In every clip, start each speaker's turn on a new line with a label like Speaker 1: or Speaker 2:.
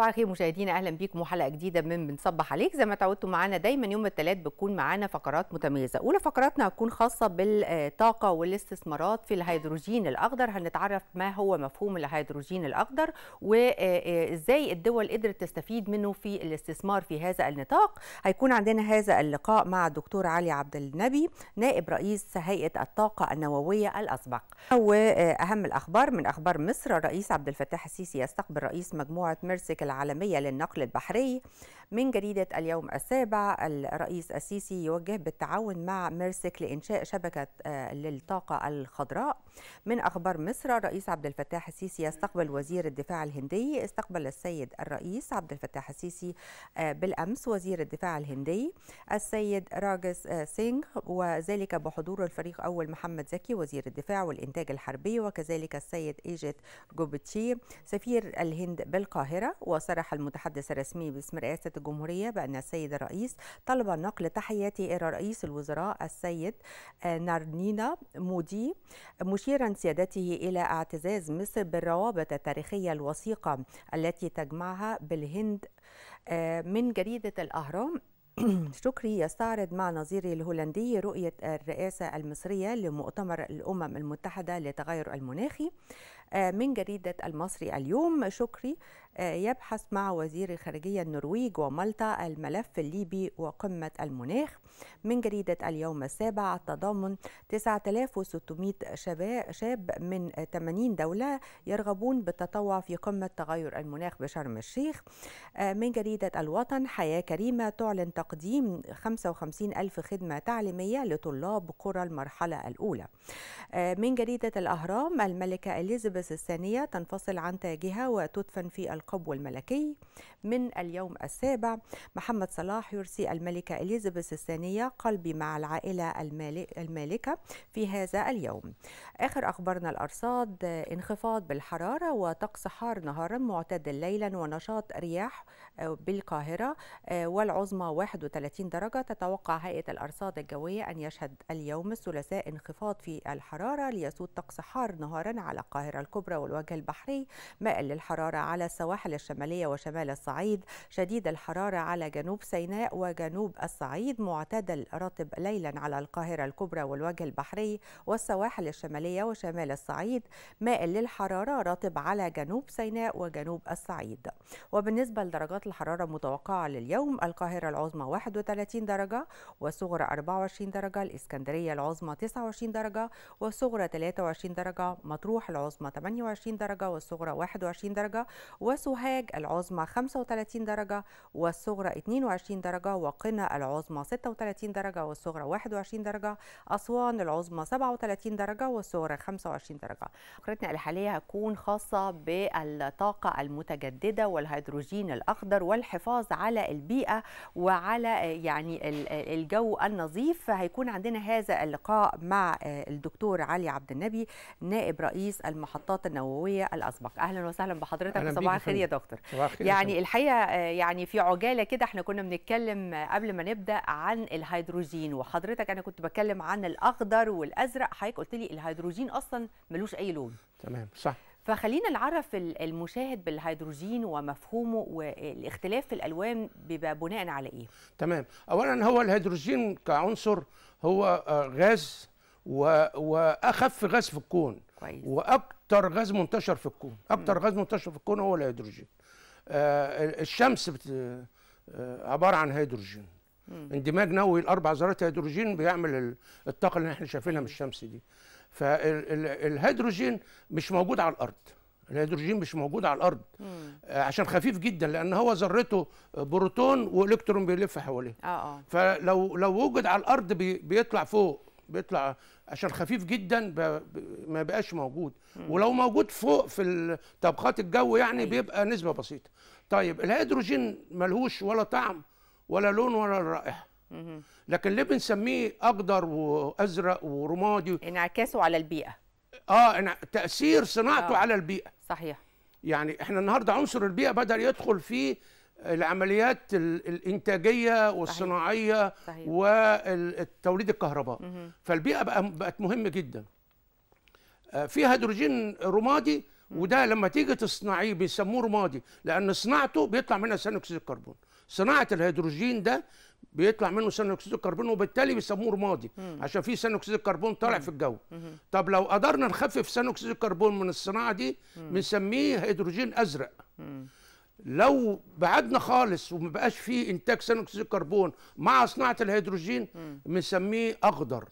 Speaker 1: صباح الخير مشاهدينا اهلا بيكم وحلقه جديده من بنصبح عليك زي ما تعودتوا معانا دايما يوم الثلاث بتكون معانا فقرات متميزه اولى فقراتنا هتكون خاصه بالطاقه والاستثمارات في الهيدروجين الاخضر هنتعرف ما هو مفهوم الهيدروجين الاخضر وازاي آه، آه، الدول قدرت تستفيد منه في الاستثمار في هذا النطاق هيكون عندنا هذا اللقاء مع الدكتور علي عبد النبي نائب رئيس هيئه الطاقه النوويه الاسبق واهم الاخبار من اخبار مصر الرئيس عبد الفتاح السيسي يستقبل رئيس مجموعه ميرسك العالمية للنقل البحري من جريدة اليوم السابع الرئيس السيسي يوجه بالتعاون مع ميرسك لإنشاء شبكة آه، للطاقة الخضراء من أخبار مصر الرئيس عبد الفتاح السيسي يستقبل وزير الدفاع الهندي استقبل السيد الرئيس عبد الفتاح السيسي آه، بالأمس وزير الدفاع الهندي السيد راجس آه، سينغ وذلك بحضور الفريق أول محمد زكي وزير الدفاع والإنتاج الحربي وكذلك السيد إيجيت جوبتشي سفير الهند بالقاهرة وصرح المتحدث الرسمي باسم رئاسة الجمهورية بأن السيد الرئيس طلب نقل تحياتي إلى رئيس الوزراء السيد آه، نارنينا مودي مشيرا سيادته إلى اعتزاز مصر بالروابط التاريخية الوثيقة التي تجمعها بالهند آه، من جريدة الأهرام شكري يستعرض مع نظيره الهولندي رؤية الرئاسة المصرية لمؤتمر الأمم المتحدة للتغير المناخي آه، من جريدة المصري اليوم شكري آه، يبحث مع وزير الخارجية النرويج ومالطا الملف الليبي وقمة المناخ من جريدة اليوم السابع تضامن 9600 شباب شاب من 80 دولة يرغبون بالتطوع في قمة تغير المناخ بشرم الشيخ آه، من جريدة الوطن حياة كريمة تعلن تقديم 55 ألف خدمة تعليمية لطلاب قرى المرحلة الأولى من جريدة الأهرام الملكة إليزابيث فارس الثانية تنفصل عن تاجها وتدفن في القبو الملكي من اليوم السابع محمد صلاح يرسي الملكة إليزابيث الثانية قلبي مع العائلة المالكة في هذا اليوم آخر أخبارنا الأرصاد انخفاض بالحرارة وطقس حار نهارا معتدل ليلا ونشاط رياح آه، بالقاهرة آه، والعظمى 31 درجة تتوقع هيئة الأرصاد الجوية أن يشهد اليوم الثلاثاء انخفاض في الحرارة ليسود طقس حار نهارا على القاهرة الكبرى والوجه البحري مائل للحرارة على السواحل الشمالية وشمال الصعيد شديد الحرارة على جنوب سيناء وجنوب الصعيد معتدل رطب ليلا على القاهرة الكبرى والوجه البحري والسواحل الشمالية وشمال الصعيد مائل للحرارة رطب على جنوب سيناء وجنوب الصعيد وبالنسبة لدرجات الحرارة المتوقعة لليوم القاهرة العظمى 31 درجة وصغرى 24 درجة الإسكندرية العظمى 29 درجة وصغرى 23 درجة مطروح العظمى 28 درجة والصغرى 21 درجة وسوهاج العظمى 35 درجة والصغرى 22 درجة وقنا العظمى 36 درجة والصغرى 21 درجة أسوان العظمى 37 درجة والصغرى 25 درجة أخرتنا الحالية هتكون خاصة بالطاقة المتجددة والهيدروجين الأخضر والحفاظ على البيئة وعلى يعني الجو النظيف هيكون عندنا هذا اللقاء مع الدكتور علي عبد النبي نائب رئيس المحطة النشاطات النوويه الاسبق اهلا وسهلا بحضرتك صباح الخير يا دكتور يعني الحقيقه آه، يعني في عجاله كده احنا كنا بنتكلم آه، قبل ما نبدا عن الهيدروجين وحضرتك انا كنت بتكلم عن الاخضر والازرق حضرتك قلت لي الهيدروجين اصلا ملوش اي لون تمام صح فخلينا نعرف المشاهد بالهيدروجين ومفهومه والاختلاف في الالوان بيبقى بناء على ايه
Speaker 2: تمام اولا هو الهيدروجين كعنصر هو آه، غاز واخف غاز في الكون كويس واكتر غاز منتشر في الكون اكتر غاز منتشر في الكون هو الهيدروجين آه الشمس بت... آه عباره عن هيدروجين اندماج نووي الاربع ذرات هيدروجين بيعمل الطاقه اللي احنا شايفينها من الشمس دي فالهيدروجين مش موجود على الارض الهيدروجين مش موجود على الارض مم. آه، عشان خفيف جدا لان هو ذرته بروتون والكترون بيلف حواليه اه اه فلو لو وجد على الارض بي بيطلع فوق بيطلع عشان خفيف جدا ما بقاش موجود ولو موجود فوق في طبقات الجو يعني بيبقى نسبه بسيطه طيب الهيدروجين ملهوش ولا طعم ولا لون ولا رائحه لكن ليه بنسميه اخضر وازرق ورمادي انعكاسه على البيئه اه تاثير صناعته آه. على البيئه صحيح يعني احنا النهارده عنصر البيئه بدل يدخل فيه العمليات الانتاجيه والصناعيه صحيح. والتوليد الكهرباء مم. فالبيئه بقى بقت مهمه جدا آه، في هيدروجين رمادي وده لما تيجي تصنعيه بيسموه رمادي لان صناعته بيطلع منها ثاني اكسيد الكربون صناعه الهيدروجين ده بيطلع منه ثاني اكسيد الكربون وبالتالي بيسموه رمادي عشان في ثاني اكسيد الكربون طالع في الجو طب لو قدرنا نخفف ثاني اكسيد الكربون من الصناعه دي بنسميه هيدروجين ازرق لو بعدنا خالص وما بقاش فيه انتاج ثاني اكسيد الكربون مع صناعه الهيدروجين بنسميه اخضر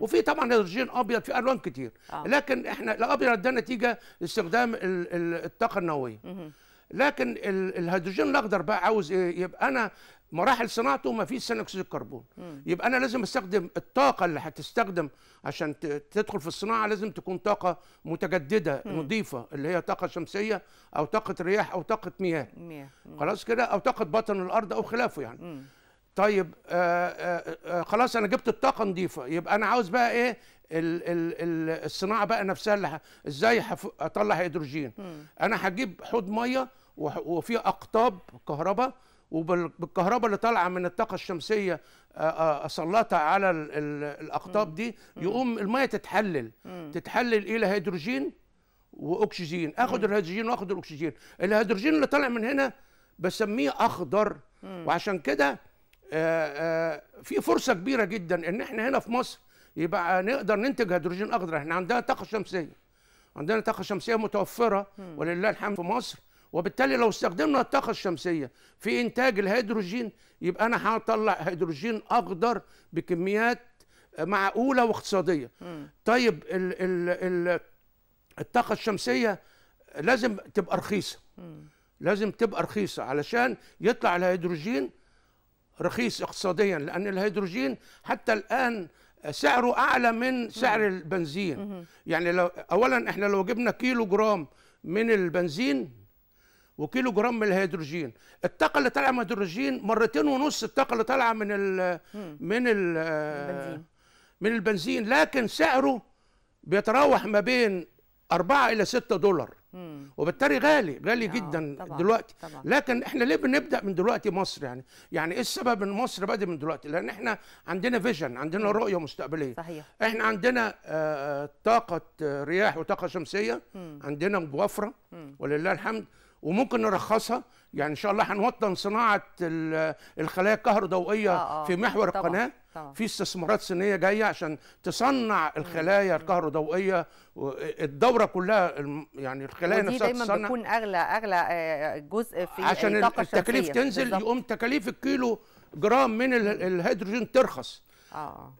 Speaker 2: وفي طبعا هيدروجين ابيض في الوان كتير آه. لكن احنا الابيض ده نتيجه استخدام الطاقه النوويه لكن الهيدروجين الاخضر بقى عاوز ايه يبقى انا مراحل صناعته ما فيش ثاني اكسيد الكربون مم. يبقى انا لازم استخدم الطاقه اللي هتستخدم عشان تدخل في الصناعه لازم تكون طاقه متجدده مم. نظيفه اللي هي طاقه شمسيه او طاقه رياح او طاقه مياه مم. خلاص كده او طاقه بطن الارض او خلافه يعني مم. طيب آآ آه، آآ آه، آه، خلاص انا جبت الطاقه نظيفه يبقى انا عاوز بقى ايه الـ الـ الصناعه بقى نفسها اللي ازاي اطلع هيدروجين مم. انا هجيب حوض ميه وفيه اقطاب كهرباء وبالكهرباء اللي طالعه من الطاقه الشمسيه آه، آه، اسلطها على الاقطاب دي يقوم الميه تتحلل تتحلل الى هيدروجين واكسجين اخد الهيدروجين واخد الاكسجين الهيدروجين اللي طالع من هنا بسميه اخضر وعشان كده آه، في فرصه كبيره جدا ان احنا هنا في مصر يبقى نقدر ننتج هيدروجين اخضر احنا عندنا طاقه شمسيه عندنا طاقه شمسيه متوفره ولله الحمد في مصر وبالتالي لو استخدمنا الطاقة الشمسية في إنتاج الهيدروجين يبقى أنا هطلع هيدروجين أخضر بكميات معقولة واقتصادية م. طيب ال ال ال الطاقة الشمسية لازم تبقى رخيصة لازم تبقى رخيصة علشان يطلع الهيدروجين رخيص اقتصاديا لأن الهيدروجين حتى الآن سعره أعلى من سعر البنزين يعني لو أولا إحنا لو جبنا كيلو جرام من البنزين وكيلو جرام من الهيدروجين الطاقه اللي طالعه من الهيدروجين مرتين ونص الطاقه اللي طالعه من الـ من الـ البنزين. من البنزين لكن سعره بيتراوح ما بين 4 الى 6 دولار وبالتالي غالي غالي آه، جدا طبعًا. دلوقتي طبعًا. لكن احنا ليه بنبدا من دلوقتي مصر يعني يعني ايه السبب ان مصر بدأ من دلوقتي لان احنا عندنا فيجن عندنا مم. رؤيه مستقبليه صحيح. احنا عندنا آه, آه، طاقه رياح وطاقه شمسيه مم. عندنا متوفره ولله الحمد وممكن نرخصها يعني ان شاء الله هنوطن صناعه الخلايا الكهروضوئيه آه آه في محور طبعًا القناه طبعًا في استثمارات صينيه جايه عشان تصنع الخلايا الكهروضوئيه الدوره كلها يعني الخلايا نفسها نفسها دايما
Speaker 1: تصنع اغلى اغلى آه، آه، جزء في الطاقه عشان التكاليف تنزل بالزبط.
Speaker 2: يقوم تكاليف الكيلو جرام من الهيدروجين ترخص آه،, اه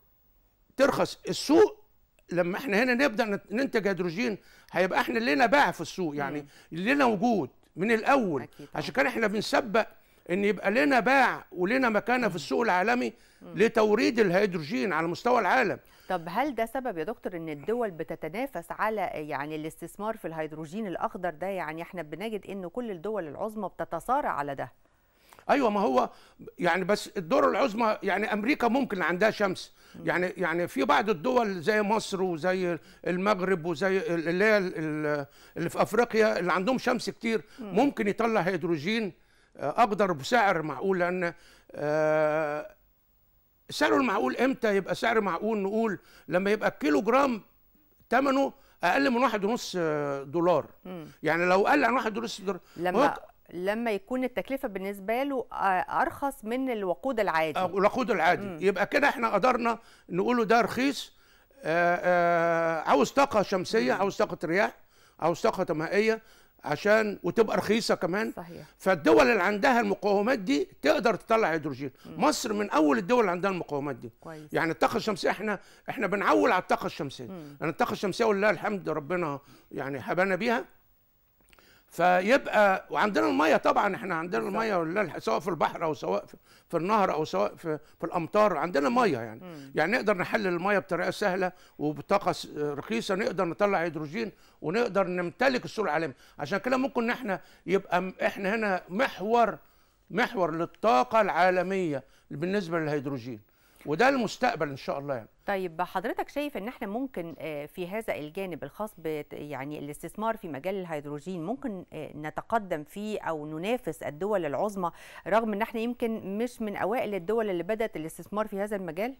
Speaker 2: ترخص السوق لما احنا هنا نبدا ننتج هيدروجين هيبقى احنا لنا باع في السوق يعني لنا وجود من الاول أكيد عشان كده احنا بنسبق ان يبقى لنا باع ولنا مكانه في السوق العالمي لتوريد الهيدروجين على مستوى العالم
Speaker 1: طب هل ده سبب يا دكتور ان الدول بتتنافس على يعني الاستثمار في الهيدروجين الاخضر ده يعني احنا بنجد ان كل الدول العظمى بتتصارع على ده
Speaker 2: ايوه ما هو يعني بس الدول العظمى يعني امريكا ممكن عندها شمس يعني يعني في بعض الدول زي مصر وزي المغرب وزي اللي هي اللي في افريقيا اللي عندهم شمس كتير ممكن يطلع هيدروجين آه، اقدر بسعر معقول لان آه، سعره المعقول امتى يبقى سعر معقول نقول لما يبقى الكيلو جرام ثمنه اقل من واحد ونص آه، دولار يعني لو قل عن واحد ونص دولار لما
Speaker 1: لما يكون التكلفه بالنسبه له آه، ارخص من الوقود العادي آه، الوقود
Speaker 2: العادي مم. يبقى كده احنا قدرنا نقوله ده رخيص آه، عاوز طاقه شمسيه عاوز طاقه رياح عاوز طاقه مائيه عشان وتبقى رخيصه كمان صحيح. فالدول اللي عندها المقومات دي تقدر تطلع هيدروجين مم. مصر من اول الدول اللي عندها المقومات دي كويس. يعني الطاقه الشمسيه احنا احنا بنعول على الطاقه الشمسيه أنا يعني الطاقه الشمسيه ولله الحمد ربنا يعني حبانا بيها فيبقى وعندنا الميه طبعا احنا عندنا الميه سواء في البحر او سواء في النهر او سواء في, في الامطار عندنا ميه يعني مم. يعني نقدر نحلل الميه بطريقه سهله وبطاقه رخيصه نقدر نطلع هيدروجين ونقدر نمتلك السوق العالمي عشان كده ممكن ان احنا يبقى احنا هنا محور محور للطاقه العالميه بالنسبه للهيدروجين وده المستقبل ان شاء الله يعني.
Speaker 1: طيب حضرتك شايف ان احنا ممكن آه، في هذا الجانب الخاص ب يعني الاستثمار في مجال الهيدروجين ممكن آه، نتقدم فيه او ننافس الدول العظمى رغم ان احنا يمكن مش من اوائل الدول اللي بدات الاستثمار في هذا المجال؟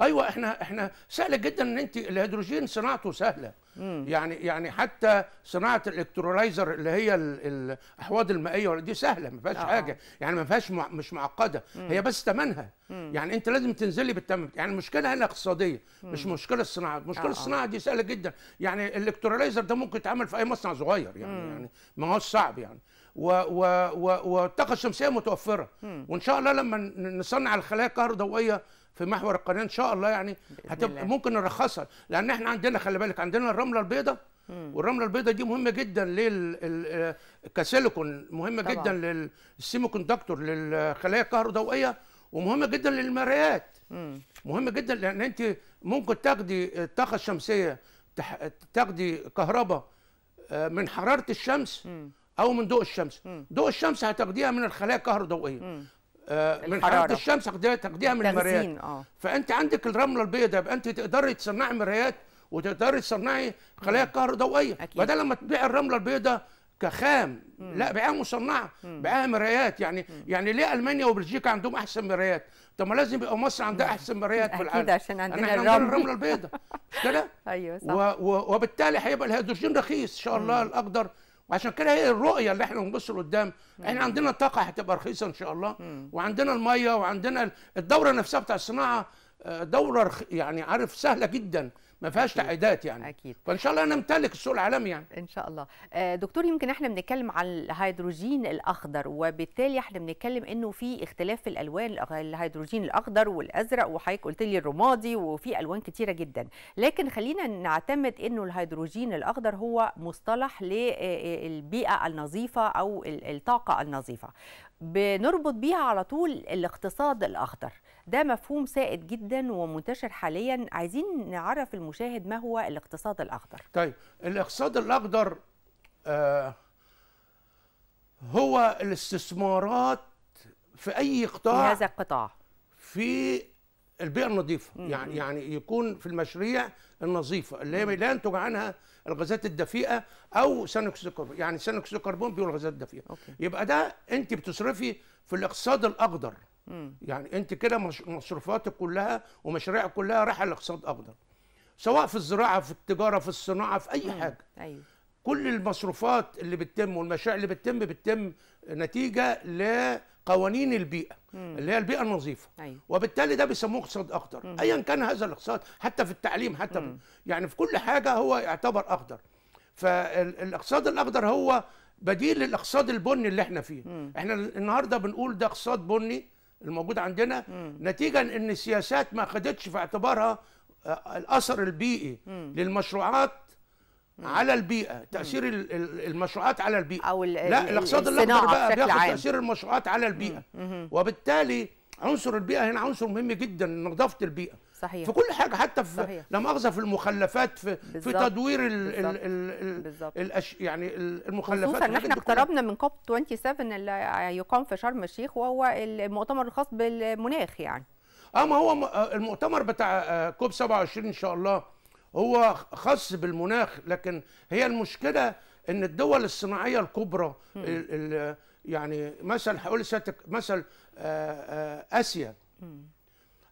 Speaker 2: ايوه احنا احنا سهل جدا ان انت الهيدروجين صناعته سهله مم. يعني يعني حتى صناعه الالكترولايزر اللي هي الاحواض المائيه دي سهله ما فيهاش آه. حاجه يعني ما فيهاش مع مش معقده مم. هي بس ثمنها يعني انت لازم تنزلي بالثمن يعني المشكله هنا اقتصاديه مش مشكله الصناعه مشكله آه،, آه. الصناعه دي سهله جدا يعني الالكترولايزر ده ممكن يتعمل في اي مصنع صغير يعني مم. يعني ما هوش صعب يعني و و و والطاقه الشمسيه متوفره مم. وان شاء الله لما نصنع الخلايا الكهربائيه في محور القناه ان شاء الله يعني هتبقى ممكن نرخصها لان احنا عندنا خلي بالك عندنا الرمله البيضاء والرمله البيضاء دي مهمه جدا لل آه، كسيليكون مهمه طبعا. جدا للسيمي كوندكتور للخلايا آه، الكهروضوئيه ومهمه جدا للمرايات مهمه جدا لان انت ممكن تاخدي الطاقه الشمسيه تاخدي كهرباء آه، من حراره الشمس او من ضوء الشمس ضوء الشمس هتاخديها من الخلايا الكهروضوئيه آه، من حراره الشمس تاخديها من المرايات آه. فانت عندك الرمله البيضاء يبقى انت تقدري تصنعي مرايات وتقدري تصنعي خلايا كهروضوئيه بدل لما تبيع الرمله البيضاء كخام مم. لا بيعها مصنعه بيعها مرايات يعني مم. يعني ليه المانيا وبلجيكا عندهم احسن مرايات طب ما لازم يبقى مصر عندها احسن مرايات في العالم اكيد عشان يعني عندنا الرمل. الرمله البيضاء كده ايوه صح و... و... وبالتالي هيبقى الهيدروجين رخيص ان شاء الله الاخضر وعشان كده هي الرؤيه اللي احنا بنبص لقدام احنا عندنا الطاقه هتبقى رخيصه ان شاء الله وعندنا الميه وعندنا الدوره نفسها بتاع الصناعه آه، دوره يعني عارف سهله جدا ما فيهاش تعقيدات يعني اكيد فان شاء الله نمتلك السوق العالمي
Speaker 1: يعني ان شاء الله آه، دكتور يمكن احنا بنتكلم عن الهيدروجين الاخضر وبالتالي احنا بنتكلم انه في اختلاف في الالوان الهيدروجين الاخضر والازرق وحضرتك قلت لي الرمادي وفي الوان كتيره جدا لكن خلينا نعتمد انه الهيدروجين الاخضر هو مصطلح للبيئه آه، آه، النظيفه او الطاقه النظيفه بنربط بيها على طول الاقتصاد الأخضر ده مفهوم سائد جدا ومنتشر حاليا عايزين نعرف المشاهد ما هو الاقتصاد الأخضر طيب الاقتصاد
Speaker 2: الأخضر آه هو الاستثمارات في أي قطاع في هذا القطاع في البيئه النظيفه يعني يعني يكون في المشاريع النظيفه اللي هي لا ينتج عنها الغازات الدفيئه او ثاني اكسيد الكربون يعني ثاني اكسيد الكربون بيقول الغازات الدفيئه أوكي. يبقى ده انت بتصرفي في الاقتصاد الاخضر يعني انت كده مصروفاتك كلها ومشاريعك كلها رايحه لاقتصاد اخضر سواء في الزراعه في التجاره في الصناعه في اي حاجه ايوه كل المصروفات اللي بتتم والمشاريع اللي بتتم بتتم نتيجه ل قوانين البيئه مم. اللي هي البيئه النظيفه أيوة. وبالتالي ده بيسموه اقتصاد اخضر ايا كان هذا الاقتصاد حتى في التعليم حتى مم. يعني في كل حاجه هو يعتبر اخضر فالاقتصاد الاخضر هو بديل للاقتصاد البني اللي احنا فيه مم. احنا النهارده بنقول ده اقتصاد بني الموجود عندنا مم. نتيجه ان السياسات ما خدتش في اعتبارها آه، الاثر البيئي مم. للمشروعات على البيئه تاثير مم. المشروعات على البيئه
Speaker 1: أو ال لا الاقتصاد الاخضر بقى بياخد عام. تاثير
Speaker 2: المشروعات على البيئه مم. وبالتالي عنصر البيئه هنا عنصر مهم جدا نظافه البيئه
Speaker 1: صحيح في كل حاجه
Speaker 2: حتى في لما لا في المخلفات في, في تدوير الـ الـ الـ الـ الأش يعني المخلفات خصوصا ان احنا
Speaker 1: اقتربنا من كوب 27 اللي يقام في شرم الشيخ وهو المؤتمر الخاص بالمناخ يعني
Speaker 2: اما آه، هو آه، المؤتمر بتاع آه، كوب 27 ان شاء الله هو خاص بالمناخ لكن هي المشكله ان الدول الصناعيه الكبرى الـ الـ يعني مثل هقول لسيادتك مثل آآ آآ اسيا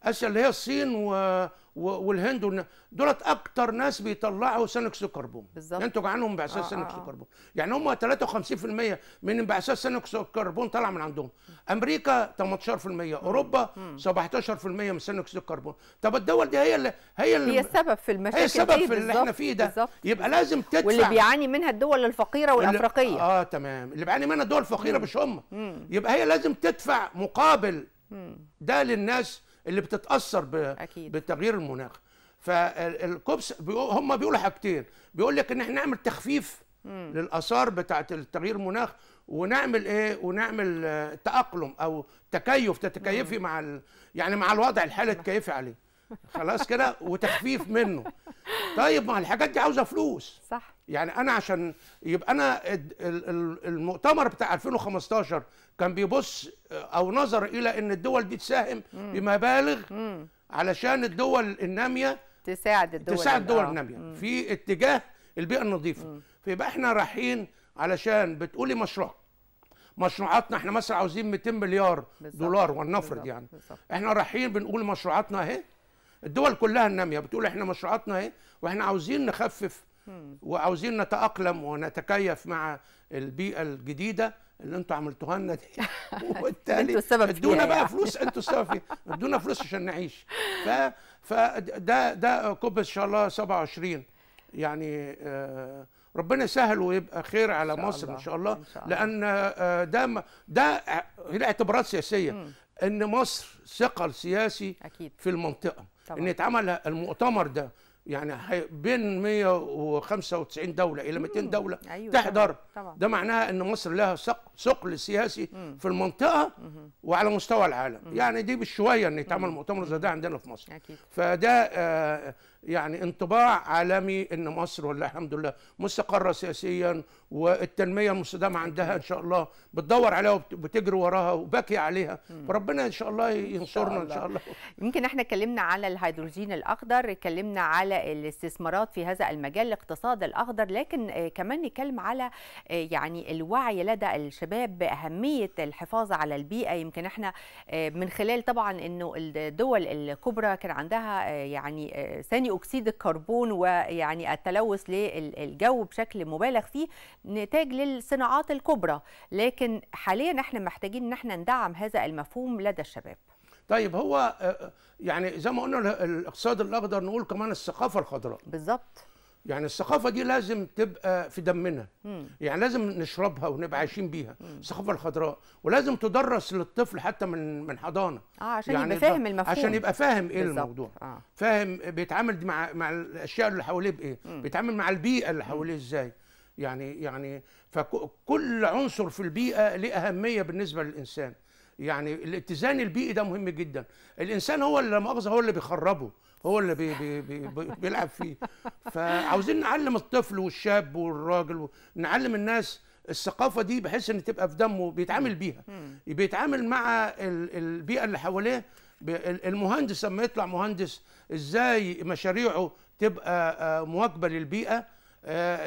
Speaker 2: اسيا اللي هي الصين والهند دولت اكتر ناس بيطلعوا ثاني اكسيد الكربون بالظبط ينتج عنهم انبعاثات ثاني اكسيد الكربون يعني هم 53% من انبعاثات ثاني اكسيد الكربون طالعه من عندهم امريكا 18% اوروبا مم. 17% من ثاني اكسيد الكربون طب الدول دي هي اللي هي اللي هي السبب
Speaker 1: في المشاكل هي السبب في اللي احنا فيه ده
Speaker 2: بالزبط. يبقى لازم تدفع واللي بيعاني
Speaker 1: منها الدول الفقيره والافريقيه
Speaker 2: اه تمام اللي بيعاني منها الدول الفقيره مش هم يبقى هي لازم تدفع مقابل مم. ده للناس اللي بتتاثر ب... أكيد. بتغيير المناخ فالكوبس بيقو... هم بيقولوا حاجتين بيقول لك ان احنا نعمل تخفيف مم. للاثار بتاعه التغيير المناخ ونعمل ايه ونعمل آه، تاقلم او تكيف تتكيفي مم. مع ال... يعني مع الوضع الحالي تكيفي عليه
Speaker 1: خلاص كده
Speaker 2: وتخفيف منه طيب ما الحاجات دي عاوزه فلوس صح يعني انا عشان يبقى انا المؤتمر بتاع 2015 كان بيبص آه، او نظر الى ان الدول دي تساهم بمبالغ علشان الدول الناميه تساعد الدول تساعد الدول آه. الناميه في اتجاه البيئه النظيفه فيبقى احنا رايحين علشان بتقولي مشروع مشروعاتنا احنا مثلا عاوزين 200 مليار بالزبط. دولار ولنفرض يعني بالزبط. احنا رايحين بنقول مشروعاتنا اهي الدول كلها الناميه بتقول احنا مشروعاتنا اهي واحنا عاوزين نخفف وعاوزين نتاقلم ونتكيف مع البيئه الجديده اللي انتوا عملتوها لنا دي وبالتالي ادونا بقى يعني. فلوس انتوا السبب فيها ادونا فلوس عشان نعيش ف فده ده كوب ان شاء الله 27 يعني آه، ربنا يسهل ويبقى خير على إن مصر الله. ان شاء الله إن شاء الله. لان آه، ده ده هنا اعتبارات سياسيه ان مصر ثقل سياسي أكيد. في المنطقه طبعا. ان اتعمل المؤتمر ده يعني بين 195 دوله الى 200 دوله أيوة تحضر ده معناها ان مصر لها ثقل سياسي مم. في المنطقه مم. وعلى مستوى العالم مم. يعني دي بالشويه ان يتعمل مؤتمر زي ده عندنا في مصر أكيد. فده آه يعني انطباع عالمي ان مصر والله الحمد لله مستقره سياسيا والتنميه المستدامه عندها ان شاء الله بتدور عليها وبتجري وراها وباكي عليها وربنا ان شاء الله ينصرنا ان شاء الله
Speaker 1: يمكن احنا اتكلمنا على الهيدروجين الاخضر اتكلمنا على الاستثمارات في هذا المجال الاقتصاد الاخضر لكن آه، كمان نتكلم على آه، يعني الوعي لدى الشباب باهميه الحفاظ على البيئه يمكن احنا آه، من خلال طبعا انه الدول الكبرى كان عندها يعني ثاني اكسيد الكربون ويعني التلوث للجو بشكل مبالغ فيه نتاج للصناعات الكبرى لكن حاليا احنا محتاجين ان احنا ندعم هذا المفهوم لدى الشباب
Speaker 2: طيب هو آه، آه، يعني زي ما قلنا الاقتصاد الاخضر نقول كمان الثقافه الخضراء بالظبط يعني الثقافه دي لازم تبقى في دمنا مم. يعني لازم نشربها ونبقى عايشين بيها مم. الثقافه الخضراء ولازم تدرس للطفل حتى من من حضانه اه
Speaker 1: عشان يعني يبقى فاهم المفهوم عشان يبقى فاهم ايه بالزبط. الموضوع
Speaker 2: آه. فاهم بيتعامل مع مع الاشياء اللي حواليه بايه مم. بيتعامل مع البيئه اللي حواليه ازاي يعني يعني فكل عنصر في البيئه له اهميه بالنسبه للانسان يعني الاتزان البيئي ده مهم جدا الانسان هو اللي مؤاخذه هو اللي بيخربه هو اللي بي بي بي بيلعب فيه فعاوزين نعلم الطفل والشاب والراجل نعلم الناس الثقافة دي بحيث ان تبقى في دمه بيتعامل بيها بيتعامل مع البيئة اللي حواليه المهندس لما يطلع مهندس ازاي مشاريعه تبقى آه، مواكبة للبيئة آه،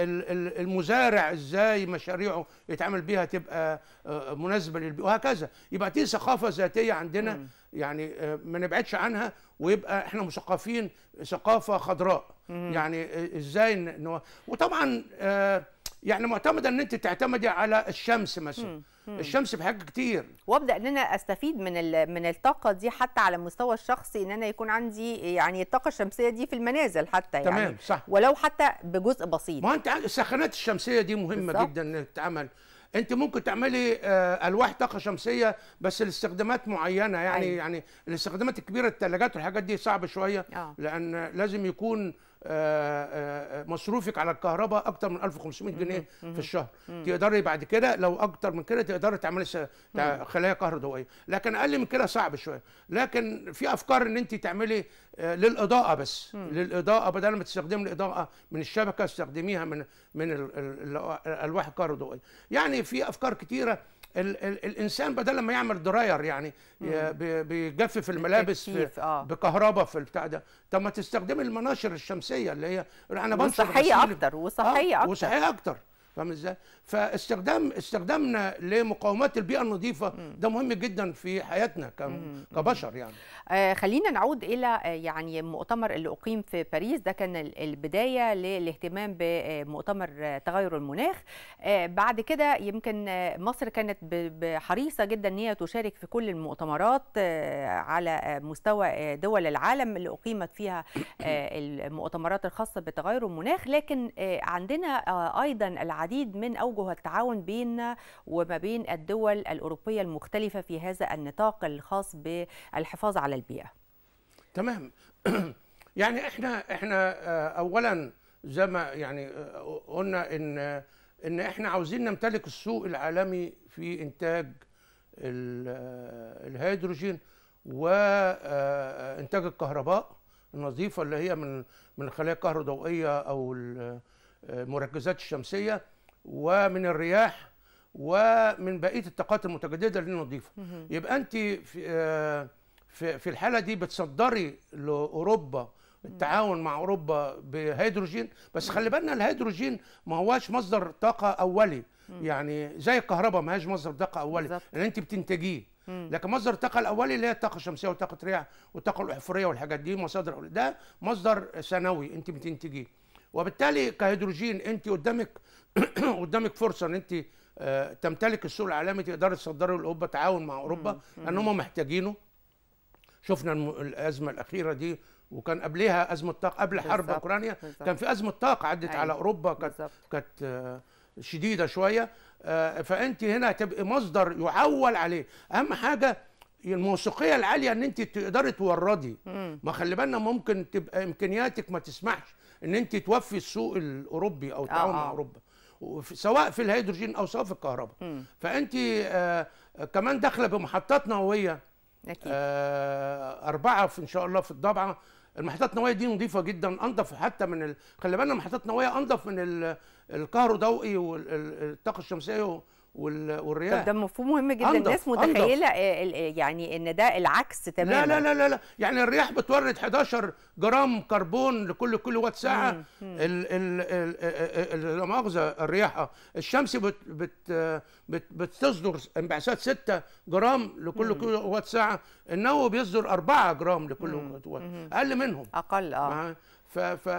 Speaker 2: المزارع ازاي مشاريعه يتعامل بيها تبقى آه، آه، مناسبه للبيئه وهكذا يبقى دي ثقافه ذاتيه عندنا م. يعني ما نبعدش عنها ويبقى احنا مثقفين ثقافه خضراء م. يعني ازاي نو... وطبعا يعني معتمده ان انت تعتمدي على الشمس مثلا الشمس بحاجه كتير
Speaker 1: وابدا ان انا استفيد من من الطاقه دي حتى على المستوى الشخصي ان انا يكون عندي يعني الطاقه الشمسيه دي في المنازل حتى يعني تمام صح ولو حتى بجزء بسيط ما انت السخانات
Speaker 2: الشمسيه دي مهمه بالزبط. جدا ان تتعمل انت ممكن تعملي آه، الواح طاقه شمسيه بس لاستخدامات معينه يعني أي. أيوه. يعني الاستخدامات الكبيره الثلاجات والحاجات دي صعبه شويه آه. لان لازم يكون آه، آه، آه، مصروفك على الكهرباء اكتر من 1500 جنيه في الشهر تقدري بعد كده لو اكتر من كده تقدري تعملي خلايا كهربائيه لكن اقل من كده صعب شويه لكن في افكار ان انت تعملي للاضاءه بس للاضاءه بدل ما تستخدمي الاضاءه من الشبكه استخدميها من من الالواح الكهربائيه يعني في افكار كتيره ال ال الانسان بدل ما يعمل دراير يعني بيجفف الملابس آه. بكهرباء في البتاع ده طب ما تستخدمي المناشر الشمسيه اللي هي انا بنشر وصحيه اكتر وصحيه آه، اكتر وصحيه اكتر فاهم ازاي؟ فاستخدام استخدامنا لمقاومات البيئه النظيفه ده مهم جدا في حياتنا كبشر
Speaker 1: يعني آه خلينا نعود الى آه، يعني المؤتمر اللي اقيم في باريس ده كان البدايه للاهتمام بمؤتمر آه، تغير المناخ آه بعد كده يمكن آه، مصر كانت حريصه جدا ان هي تشارك في كل المؤتمرات على مستوى دول العالم اللي اقيمت فيها المؤتمرات الخاصه بتغير المناخ لكن عندنا ايضا العديد من أو اوجه التعاون بين وما بين الدول الأوروبية المختلفة في هذا النطاق الخاص بالحفاظ على البيئة تمام
Speaker 2: يعني احنا احنا آه، اولا زي ما يعني آه، قلنا ان ان احنا عاوزين نمتلك السوق العالمي في انتاج آه، الهيدروجين وانتاج الكهرباء النظيفه اللي هي من من الخلايا الكهروضوئيه او المركزات الشمسيه ومن الرياح ومن بقيه الطاقات المتجدده اللي نضيفه يبقى انت آه، في في الحاله دي بتصدري لاوروبا التعاون مع اوروبا بهيدروجين بس خلي بالنا الهيدروجين ما هواش مصدر طاقه اولي يعني زي الكهرباء ما هياش مصدر طاقه اولي لان يعني انت بتنتجيه لكن مصدر الطاقه الاولي اللي هي الطاقه الشمسيه والطاقه الرياح والطاقه الاحفوريه والحاجات دي مصادر ده مصدر ثانوي انت بتنتجيه وبالتالي كهيدروجين انت قدامك قدامك فرصه ان انت آه، تمتلك السوق العالمي تقدري تصدري لاوروبا تعاون مع اوروبا لان هم محتاجينه شفنا الازمه الاخيره دي وكان قبلها ازمه طاقه قبل حرب اوكرانيا كان في ازمه طاقه عدت على أيوة، اوروبا كانت كانت آه، شديده شويه آه، فانت هنا هتبقي مصدر يعول عليه اهم حاجه الموثوقيه العاليه ان انت تقدري توردي ما خلي بالنا ممكن تبقى امكانياتك ما تسمحش ان انت توفي السوق الاوروبي او التعاون مع اوروبا سواء في الهيدروجين او سواء في الكهرباء فانت آه،, آه كمان داخله بمحطات نوويه اكيد آه اربعه في ان شاء الله في الضبعه المحطات النوويه دي نظيفه جدا انضف حتى من ال... خلي بالنا المحطات النوويه انضف من ال... الكهروضوئي والطاقه الشمسيه و... والرياح طب ده
Speaker 1: مفهوم مهم جدا أنضف. الناس متخيله آه، آه، يعني ان ده العكس تماما لا
Speaker 2: لا لا لا يعني الرياح بتورد 11 جرام كربون لكل كل وات ساعه لا مؤاخذه الرياح الشمس بت بت بت بتصدر انبعاثات 6 جرام لكل كل وات ساعه النووي بيصدر 4 جرام لكل وات اقل منهم اقل اه ف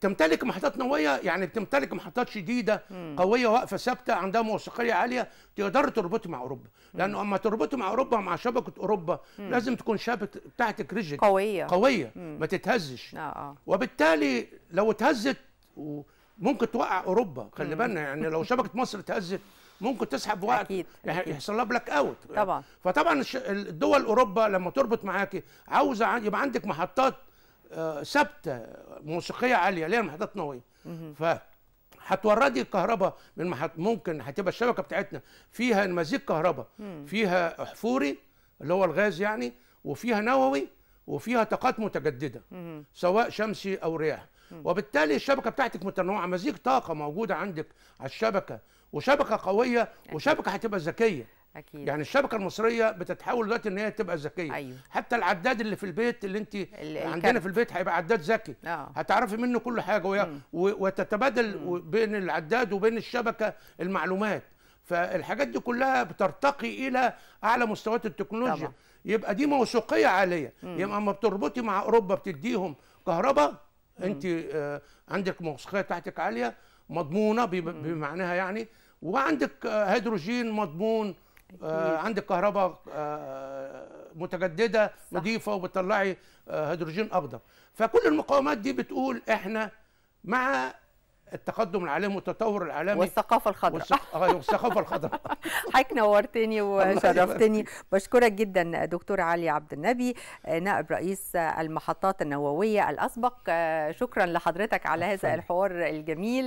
Speaker 2: تمتلك محطات نوويه يعني بتمتلك محطات شديده مم. قويه واقفه ثابته عندها موثقيه عاليه تقدر تربط مع اوروبا لانه اما تربط مع اوروبا مع شبكه اوروبا مم. لازم تكون شبكه بتاعتك ريجيد قويه قويه مم. ما تتهزش آه آه. وبالتالي لو اتهزت ممكن توقع اوروبا خلي بالنا يعني لو شبكه مصر اتهزت ممكن تسحب وقت أكيد. يحصل لها بلاك اوت طبعا فطبعا الدول اوروبا لما تربط معاكي عاوزه يبقى عندك محطات ثابته موسيقيه عاليه اللي هي المحطات النوويه ف هتوردي الكهرباء من محط ممكن هتبقى الشبكه بتاعتنا فيها مزيج كهرباء فيها احفوري اللي هو الغاز يعني وفيها نووي وفيها طاقات متجدده سواء شمسي او رياح وبالتالي الشبكه بتاعتك متنوعه مزيج طاقه موجوده عندك على الشبكه وشبكه قويه وشبكه هتبقى ذكيه اكيد يعني الشبكه المصريه بتتحول دلوقتي ان هي تبقى ذكيه أيوه. حتى العداد اللي في البيت اللي انت عندنا في البيت هيبقى عداد ذكي آه. هتعرفي منه كل حاجه وتتبادل بين العداد وبين الشبكه المعلومات فالحاجات دي كلها بترتقي الى اعلى مستويات التكنولوجيا طبعا. يبقى دي موثوقيه عاليه يبقى اما بتربطي مع اوروبا بتديهم كهرباء انت آه عندك موثوقيه بتاعتك عاليه مضمونه بمعناها يعني وعندك آه، هيدروجين مضمون آه عندك كهرباء آه متجدده صح. نظيفه وبتطلعي آه هيدروجين اخضر فكل المقاومات دي بتقول احنا مع التقدم العالمي والتطور العالمي والثقافه الخضراء آه، أيوة، والثقافه الخضراء
Speaker 1: حضرتك نورتني وشرفتني بشكرك جدا دكتور علي عبد النبي آه، نائب رئيس المحطات النوويه الاسبق آه، شكرا لحضرتك على هذا الحوار الجميل